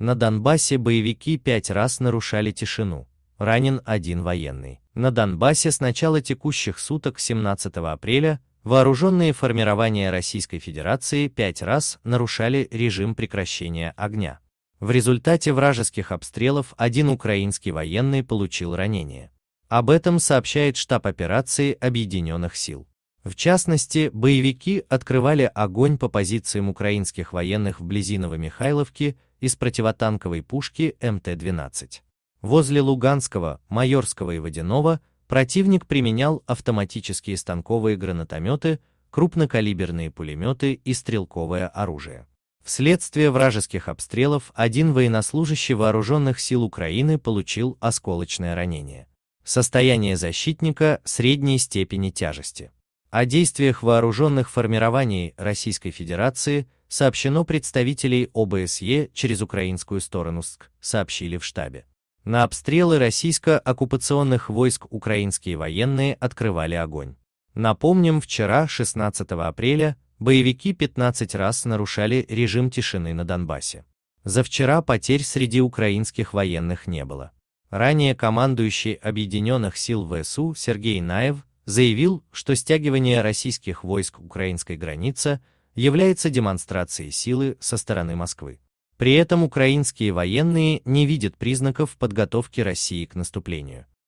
На Донбассе боевики пять раз нарушали тишину. Ранен один военный. На Донбассе с начала текущих суток 17 апреля вооруженные формирования Российской Федерации пять раз нарушали режим прекращения огня. В результате вражеских обстрелов один украинский военный получил ранение. Об этом сообщает штаб операции Объединенных сил. В частности, боевики открывали огонь по позициям украинских военных вблизи Новомихайловки из противотанковой пушки МТ-12. Возле Луганского, Майорского и Водяного противник применял автоматические станковые гранатометы, крупнокалиберные пулеметы и стрелковое оружие. Вследствие вражеских обстрелов один военнослужащий вооруженных сил Украины получил осколочное ранение. Состояние защитника средней степени тяжести. О действиях вооруженных формирований Российской Федерации – сообщено представителей ОБСЕ через украинскую сторону СК, сообщили в штабе. На обстрелы российско-оккупационных войск украинские военные открывали огонь. Напомним, вчера, 16 апреля, боевики 15 раз нарушали режим тишины на Донбассе. За вчера потерь среди украинских военных не было. Ранее командующий Объединенных сил ВСУ Сергей Наев заявил, что стягивание российских войск украинской границы является демонстрацией силы со стороны Москвы. При этом украинские военные не видят признаков подготовки России к наступлению.